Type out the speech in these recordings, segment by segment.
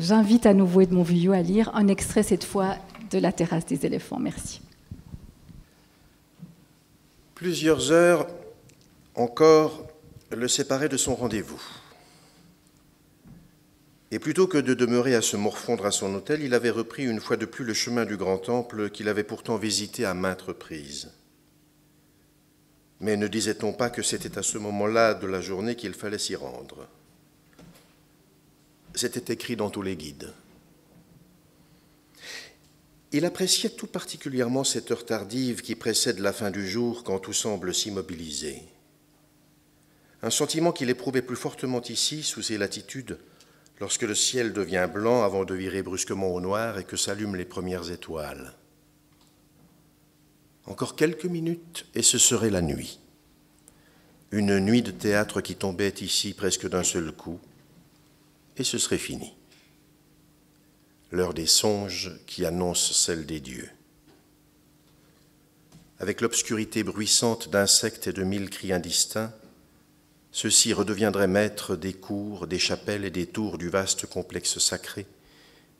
j'invite à nouveau Edmond Vuillot à lire un extrait cette fois de La terrasse des éléphants. Merci. Plusieurs heures encore le séparaient de son rendez-vous. Et plutôt que de demeurer à se morfondre à son hôtel, il avait repris une fois de plus le chemin du grand temple qu'il avait pourtant visité à maintes reprises. Mais ne disait-on pas que c'était à ce moment-là de la journée qu'il fallait s'y rendre c'était écrit dans tous les guides. Il appréciait tout particulièrement cette heure tardive qui précède la fin du jour quand tout semble s'immobiliser. Un sentiment qu'il éprouvait plus fortement ici, sous ses latitudes, lorsque le ciel devient blanc avant de virer brusquement au noir et que s'allument les premières étoiles. Encore quelques minutes et ce serait la nuit. Une nuit de théâtre qui tombait ici presque d'un seul coup, et ce serait fini. L'heure des songes qui annonce celle des dieux. Avec l'obscurité bruissante d'insectes et de mille cris indistincts, ceux-ci redeviendraient maîtres des cours, des chapelles et des tours du vaste complexe sacré,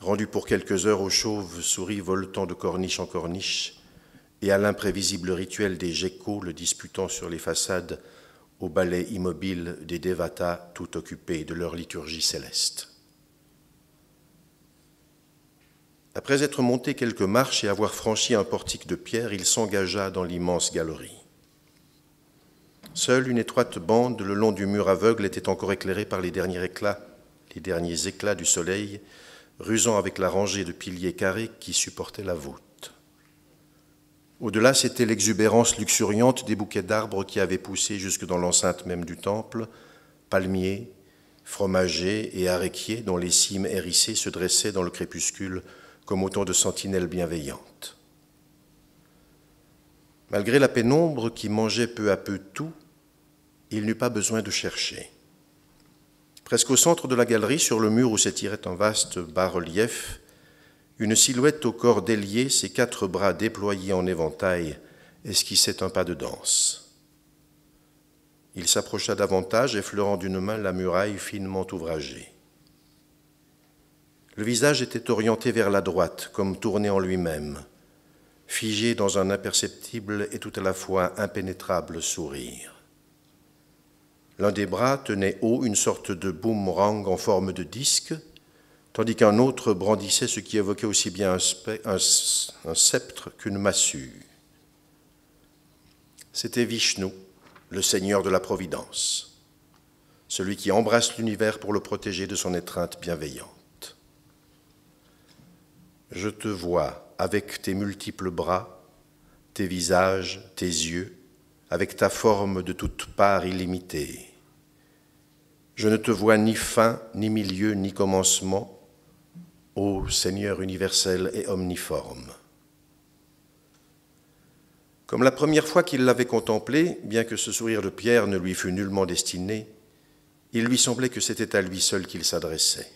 rendu pour quelques heures aux chauves-souris voltant de corniche en corniche et à l'imprévisible rituel des geckos le disputant sur les façades au balai immobile des Devatas tout occupés de leur liturgie céleste. Après être monté quelques marches et avoir franchi un portique de pierre, il s'engagea dans l'immense galerie. Seule une étroite bande le long du mur aveugle était encore éclairée par les derniers éclats, les derniers éclats du soleil, rusant avec la rangée de piliers carrés qui supportaient la voûte. Au-delà, c'était l'exubérance luxuriante des bouquets d'arbres qui avaient poussé jusque dans l'enceinte même du temple, palmiers, fromagers et arequiers dont les cimes hérissées se dressaient dans le crépuscule comme autant de sentinelles bienveillantes. Malgré la pénombre qui mangeait peu à peu tout, il n'eut pas besoin de chercher. Presque au centre de la galerie, sur le mur où s'étirait un vaste bas-relief, une silhouette au corps délié, ses quatre bras déployés en éventail, esquissait un pas de danse. Il s'approcha davantage, effleurant d'une main la muraille finement ouvragée. Le visage était orienté vers la droite, comme tourné en lui-même, figé dans un imperceptible et tout à la fois impénétrable sourire. L'un des bras tenait haut une sorte de boomerang en forme de disque, tandis qu'un autre brandissait ce qui évoquait aussi bien un, sceptre qu'une massue. C'était Vishnu, le Seigneur de la Providence, celui qui embrasse l'univers pour le protéger de son étreinte bienveillante. Je te vois avec tes multiples bras, tes visages, tes yeux, avec ta forme de toutes parts illimitée. Je ne te vois ni fin, ni milieu, ni commencement, Ô Seigneur universel et omniforme. Comme la première fois qu'il l'avait contemplé, bien que ce sourire de Pierre ne lui fût nullement destiné, il lui semblait que c'était à lui seul qu'il s'adressait.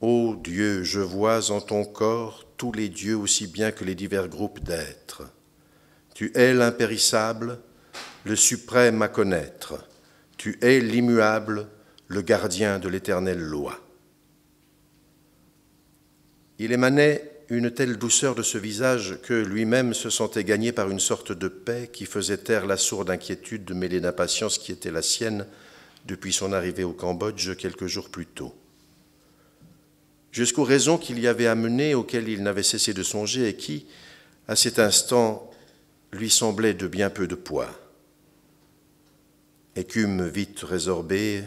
Ô Dieu, je vois en ton corps tous les dieux aussi bien que les divers groupes d'êtres. Tu es l'impérissable, le suprême à connaître. Tu es l'immuable, le gardien de l'éternelle loi. Il émanait une telle douceur de ce visage que lui-même se sentait gagné par une sorte de paix qui faisait taire la sourde inquiétude mêlée d'impatience qui était la sienne depuis son arrivée au Cambodge quelques jours plus tôt. Jusqu'aux raisons qu'il y avait amenées, auxquelles il n'avait cessé de songer et qui, à cet instant, lui semblaient de bien peu de poids. Écume vite résorbée,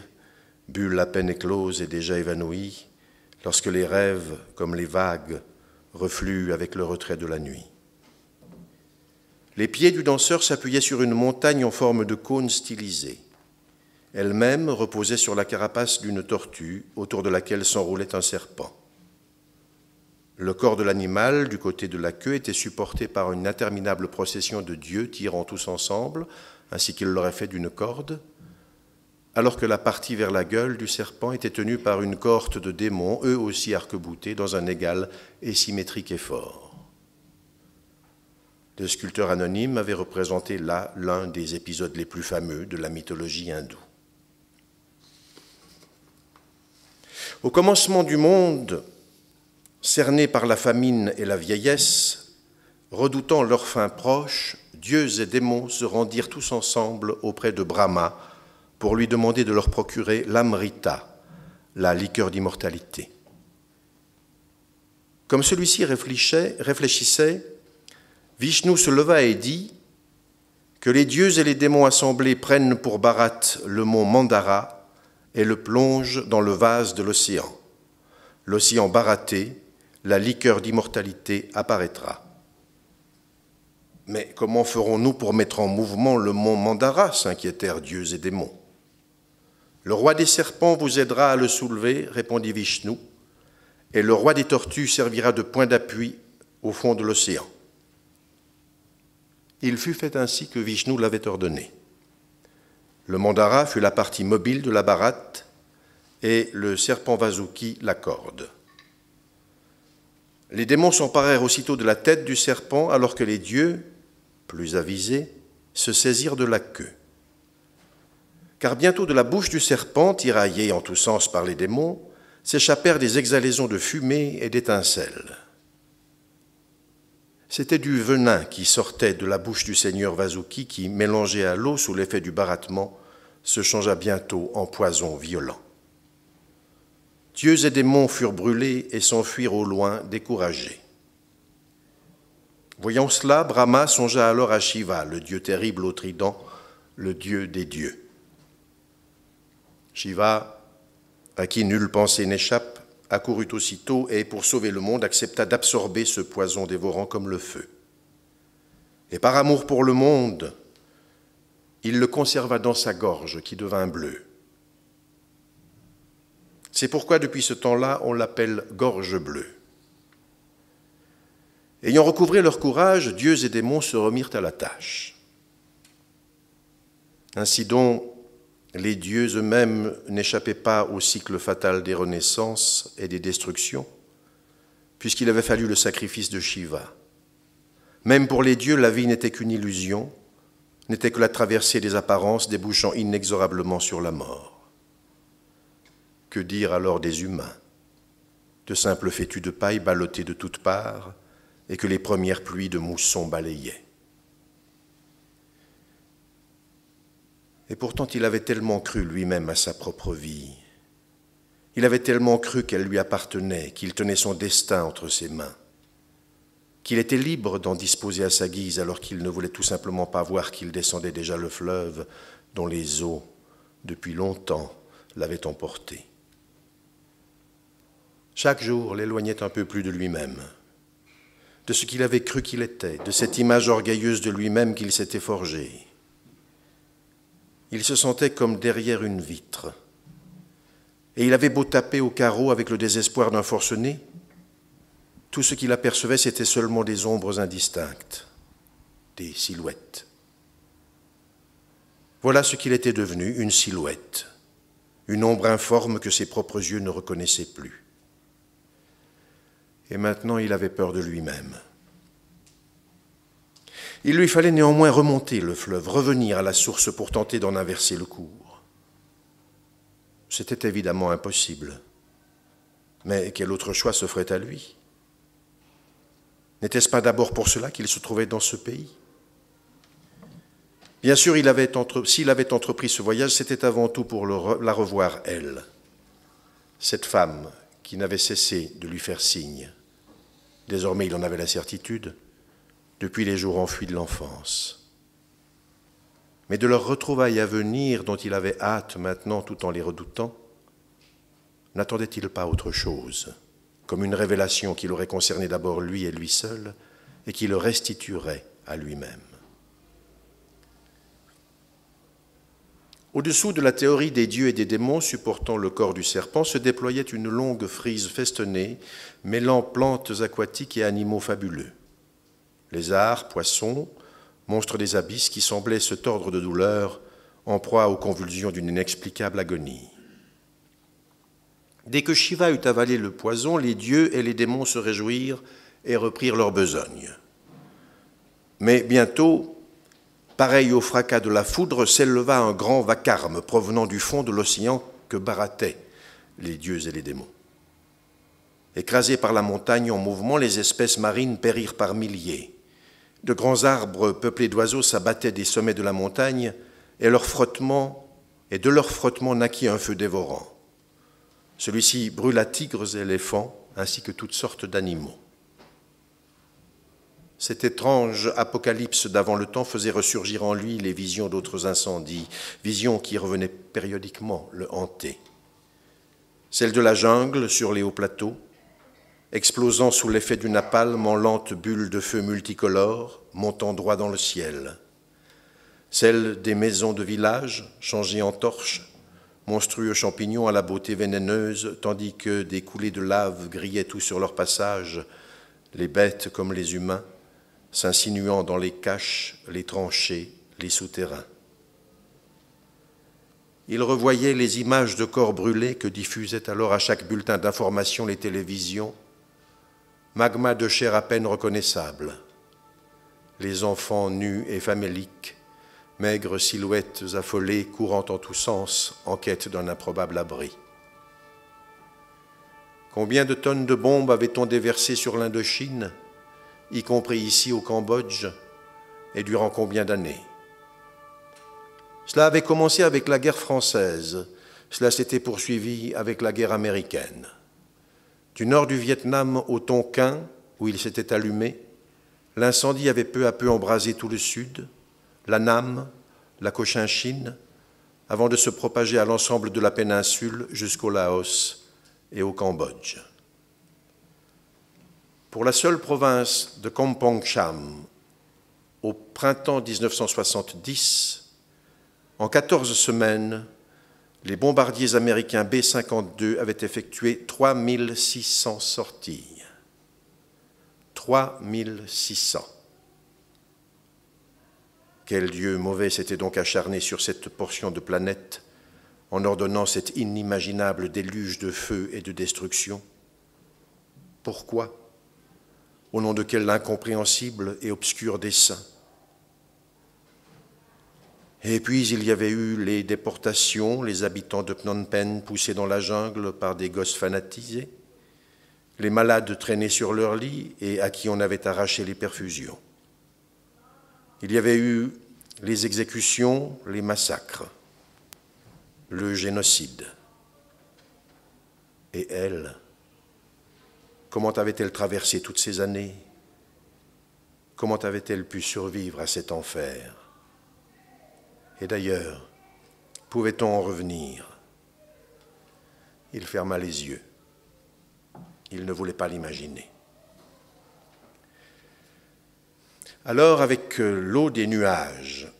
bulle à peine éclose et déjà évanouie, lorsque les rêves, comme les vagues, refluent avec le retrait de la nuit. Les pieds du danseur s'appuyaient sur une montagne en forme de cône stylisé. Elle-même reposait sur la carapace d'une tortue autour de laquelle s'enroulait un serpent. Le corps de l'animal, du côté de la queue, était supporté par une interminable procession de dieux tirant tous ensemble, ainsi qu'il l'aurait fait d'une corde, alors que la partie vers la gueule du serpent était tenue par une cohorte de démons, eux aussi arc-boutés, dans un égal et symétrique effort. Le sculpteur anonyme avait représenté là l'un des épisodes les plus fameux de la mythologie hindoue. Au commencement du monde, cernés par la famine et la vieillesse, redoutant leur fin proche, dieux et démons se rendirent tous ensemble auprès de Brahma, pour lui demander de leur procurer l'amrita, la liqueur d'immortalité. Comme celui-ci réfléchissait, Vishnu se leva et dit Que les dieux et les démons assemblés prennent pour barat le mont Mandara et le plongent dans le vase de l'océan. L'océan baraté, la liqueur d'immortalité apparaîtra. Mais comment ferons-nous pour mettre en mouvement le mont Mandara s'inquiétèrent dieux et démons. Le roi des serpents vous aidera à le soulever, répondit Vishnu, et le roi des tortues servira de point d'appui au fond de l'océan. Il fut fait ainsi que Vishnu l'avait ordonné. Le mandara fut la partie mobile de la baratte et le serpent Vasuki la corde. Les démons s'emparèrent aussitôt de la tête du serpent alors que les dieux, plus avisés, se saisirent de la queue car bientôt de la bouche du serpent, tiraillé en tous sens par les démons, s'échappèrent des exhalaisons de fumée et d'étincelles. C'était du venin qui sortait de la bouche du seigneur Vasuki qui, mélangé à l'eau sous l'effet du barattement, se changea bientôt en poison violent. Dieux et démons furent brûlés et s'enfuirent au loin découragés. Voyant cela, Brahma songea alors à Shiva, le dieu terrible au trident, le dieu des dieux. Shiva, à qui nulle pensée n'échappe, accourut aussitôt et, pour sauver le monde, accepta d'absorber ce poison dévorant comme le feu. Et par amour pour le monde, il le conserva dans sa gorge qui devint bleue. C'est pourquoi depuis ce temps-là, on l'appelle gorge bleue. Ayant recouvré leur courage, dieux et démons se remirent à la tâche. Ainsi donc, les dieux eux-mêmes n'échappaient pas au cycle fatal des renaissances et des destructions, puisqu'il avait fallu le sacrifice de Shiva. Même pour les dieux, la vie n'était qu'une illusion, n'était que la traversée des apparences débouchant inexorablement sur la mort. Que dire alors des humains De simples fétus de paille ballottés de toutes parts et que les premières pluies de mousson balayaient. Et pourtant, il avait tellement cru lui-même à sa propre vie. Il avait tellement cru qu'elle lui appartenait, qu'il tenait son destin entre ses mains, qu'il était libre d'en disposer à sa guise alors qu'il ne voulait tout simplement pas voir qu'il descendait déjà le fleuve dont les eaux, depuis longtemps, l'avaient emporté. Chaque jour l'éloignait un peu plus de lui-même, de ce qu'il avait cru qu'il était, de cette image orgueilleuse de lui-même qu'il s'était forgée il se sentait comme derrière une vitre. Et il avait beau taper au carreau avec le désespoir d'un forcené, tout ce qu'il apercevait, c'était seulement des ombres indistinctes, des silhouettes. Voilà ce qu'il était devenu, une silhouette, une ombre informe que ses propres yeux ne reconnaissaient plus. Et maintenant il avait peur de lui-même. Il lui fallait néanmoins remonter le fleuve, revenir à la source pour tenter d'en inverser le cours. C'était évidemment impossible. Mais quel autre choix se ferait à lui N'était-ce pas d'abord pour cela qu'il se trouvait dans ce pays Bien sûr, s'il avait, entrepris ce voyage, c'était avant tout pour la revoir, elle, cette femme qui n'avait cessé de lui faire signe. Désormais, il en avait la certitude depuis les jours enfuis de l'enfance. Mais de leur retrouvaille à venir, dont il avait hâte maintenant tout en les redoutant, n'attendait-il pas autre chose, comme une révélation qui l'aurait concerné d'abord lui et lui seul, et qui le restituerait à lui-même Au-dessous de la théorie des dieux et des démons supportant le corps du serpent se déployait une longue frise festonnée, mêlant plantes aquatiques et animaux fabuleux lézards, poissons, monstres des abysses qui semblaient se tordre de douleur en proie aux convulsions d'une inexplicable agonie. Dès que Shiva eut avalé le poison, les dieux et les démons se réjouirent et reprirent leur besogne. Mais bientôt, pareil au fracas de la foudre, s'éleva un grand vacarme provenant du fond de l'océan que barattaient les dieux et les démons. Écrasés par la montagne en mouvement, les espèces marines périrent par milliers. De grands arbres peuplés d'oiseaux s'abattaient des sommets de la montagne, et, leur frottement, et de leur frottement naquit un feu dévorant. Celui-ci brûla tigres et éléphants, ainsi que toutes sortes d'animaux. Cet étrange apocalypse d'avant le temps faisait ressurgir en lui les visions d'autres incendies, visions qui revenaient périodiquement le hanter. Celle de la jungle sur les hauts plateaux, explosant sous l'effet d'une napalm en lente bulle de feu multicolore, montant droit dans le ciel. Celles des maisons de village, changées en torches, monstrueux champignons à la beauté vénéneuse, tandis que des coulées de lave grillaient tout sur leur passage, les bêtes comme les humains, s'insinuant dans les caches, les tranchées, les souterrains. Il revoyait les images de corps brûlés que diffusaient alors à chaque bulletin d'information les télévisions, magma de chair à peine reconnaissable. Les enfants nus et faméliques, maigres silhouettes affolées courant en tous sens en quête d'un improbable abri. Combien de tonnes de bombes avait-on déversé sur l'Indochine, y compris ici au Cambodge, et durant combien d'années Cela avait commencé avec la guerre française, cela s'était poursuivi avec la guerre américaine. Du nord du Vietnam au Tonkin, où il s'était allumé, l'incendie avait peu à peu embrasé tout le sud, la Nam, la Cochinchine, avant de se propager à l'ensemble de la péninsule jusqu'au Laos et au Cambodge. Pour la seule province de Kampong-cham, au printemps 1970, en 14 semaines, les bombardiers américains B-52 avaient effectué 3600 sorties. 3600. Quel Dieu mauvais s'était donc acharné sur cette portion de planète en ordonnant cet inimaginable déluge de feu et de destruction Pourquoi Au nom de quel incompréhensible et obscur dessein et puis il y avait eu les déportations, les habitants de Phnom Penh poussés dans la jungle par des gosses fanatisés, les malades traînés sur leur lit et à qui on avait arraché les perfusions. Il y avait eu les exécutions, les massacres, le génocide. Et elle, comment avait-elle traversé toutes ces années Comment avait-elle pu survivre à cet enfer et d'ailleurs, pouvait-on en revenir Il ferma les yeux. Il ne voulait pas l'imaginer. Alors, avec l'eau des nuages,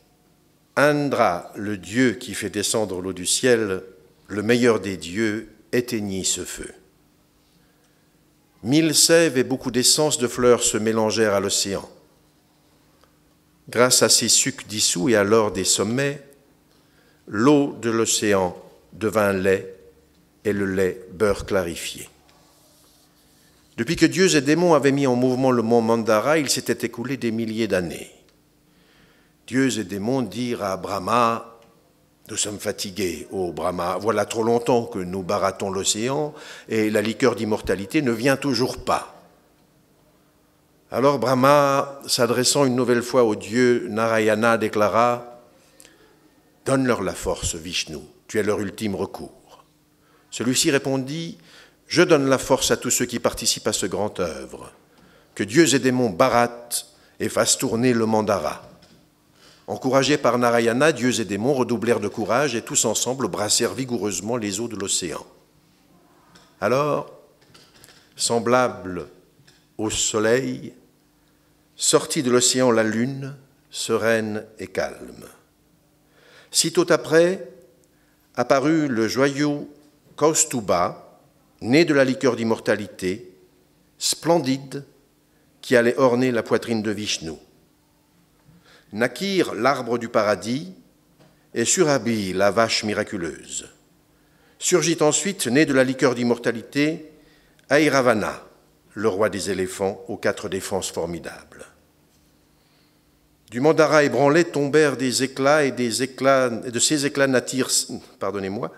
Indra, le dieu qui fait descendre l'eau du ciel, le meilleur des dieux, éteignit ce feu. Mille sèves et beaucoup d'essence de fleurs se mélangèrent à l'océan grâce à ses sucs dissous et à l'or des sommets, l'eau de l'océan devint lait et le lait beurre clarifié. Depuis que dieux et démons avaient mis en mouvement le mont Mandara, il s'était écoulé des milliers d'années. Dieux et démons dirent à Brahma Nous sommes fatigués, ô Brahma, voilà trop longtemps que nous baratons l'océan et la liqueur d'immortalité ne vient toujours pas. Alors Brahma, s'adressant une nouvelle fois au dieu Narayana, déclara Donne-leur la force, Vishnu, tu es leur ultime recours. Celui-ci répondit Je donne la force à tous ceux qui participent à ce grand œuvre. Que dieux et démons barattent et fassent tourner le mandara. Encouragés par Narayana, dieux et démons redoublèrent de courage et tous ensemble brassèrent vigoureusement les eaux de l'océan. Alors, semblable au soleil, sortit de l'océan la lune, sereine et calme. Sitôt après, apparut le joyau Kaustuba, né de la liqueur d'immortalité, splendide, qui allait orner la poitrine de Vishnu. Nakir, l'arbre du paradis et Surabhi, la vache miraculeuse. Surgit ensuite, né de la liqueur d'immortalité, Airavana, le roi des éléphants, aux quatre défenses formidables. Du mandara ébranlé tombèrent des éclats et des éclats, de ces éclats natirent, pardonnez-moi,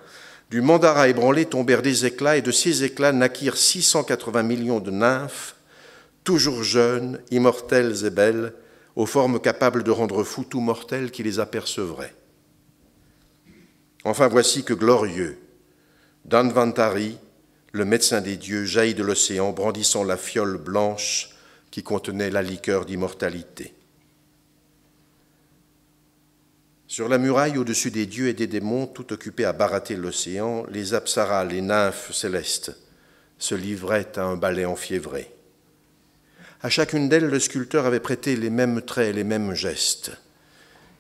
du ébranlé tombèrent des éclats et de ces éclats naquirent 680 millions de nymphes, toujours jeunes, immortelles et belles, aux formes capables de rendre fou tout mortel qui les apercevrait. Enfin voici que glorieux, Danvantari, le médecin des dieux jaillit de l'océan brandissant la fiole blanche qui contenait la liqueur d'immortalité. Sur la muraille au-dessus des dieux et des démons, tout occupés à barater l'océan, les apsaras, les nymphes célestes, se livraient à un ballet enfiévré. À chacune d'elles, le sculpteur avait prêté les mêmes traits, les mêmes gestes.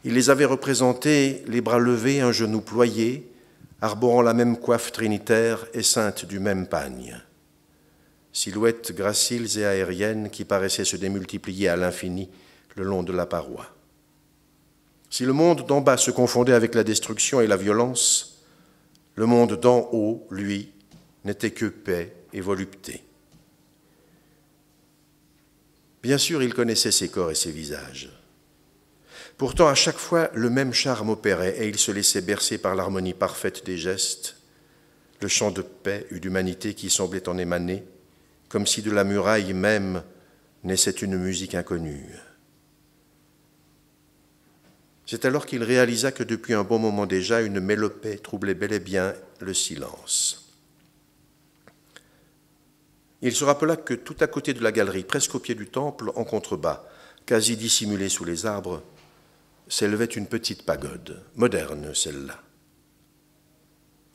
Il les avait représentés les bras levés, un genou ployé, arborant la même coiffe trinitaire et sainte du même pagne. Silhouettes graciles et aériennes qui paraissaient se démultiplier à l'infini le long de la paroi. Si le monde d'en bas se confondait avec la destruction et la violence, le monde d'en haut, lui, n'était que paix et volupté. Bien sûr, il connaissait ses corps et ses visages. Pourtant, à chaque fois, le même charme opérait, et il se laissait bercer par l'harmonie parfaite des gestes, le chant de paix et d'humanité qui semblait en émaner, comme si de la muraille même naissait une musique inconnue. C'est alors qu'il réalisa que depuis un bon moment déjà, une mélopée troublait bel et bien le silence. Il se rappela que tout à côté de la galerie, presque au pied du temple, en contrebas, quasi dissimulé sous les arbres, s'élevait une petite pagode, moderne celle-là.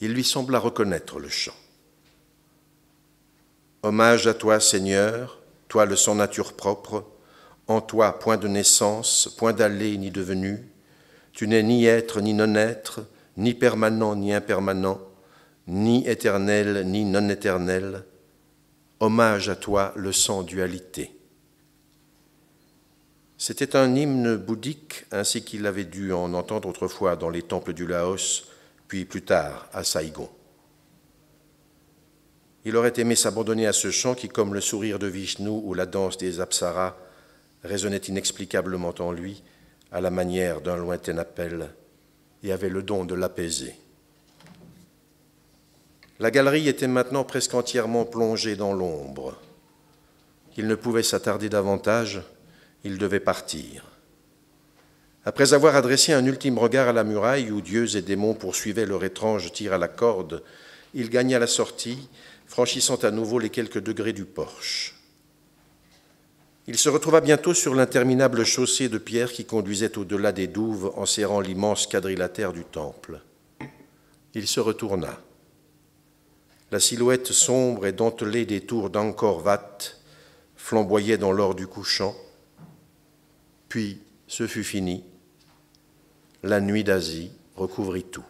Il lui sembla reconnaître le chant. Hommage à toi, Seigneur, toi le sans nature propre, en toi point de naissance, point d'aller ni de venue, tu n'es ni être ni non-être, ni permanent ni impermanent, ni éternel ni non-éternel. Hommage à toi, le sans dualité. C'était un hymne bouddhique ainsi qu'il avait dû en entendre autrefois dans les temples du Laos, puis plus tard à Saïgon. Il aurait aimé s'abandonner à ce chant qui, comme le sourire de Vishnu ou la danse des apsaras, résonnait inexplicablement en lui, à la manière d'un lointain appel, et avait le don de l'apaiser. La galerie était maintenant presque entièrement plongée dans l'ombre. Il ne pouvait s'attarder davantage, il devait partir. Après avoir adressé un ultime regard à la muraille où dieux et démons poursuivaient leur étrange tir à la corde, il gagna la sortie, franchissant à nouveau les quelques degrés du porche. Il se retrouva bientôt sur l'interminable chaussée de pierre qui conduisait au-delà des douves en serrant l'immense quadrilatère du temple. Il se retourna. La silhouette sombre et dentelée des tours d'Ankor Vat flamboyait dans l'or du couchant, puis ce fut fini. La nuit d'Asie recouvrit tout.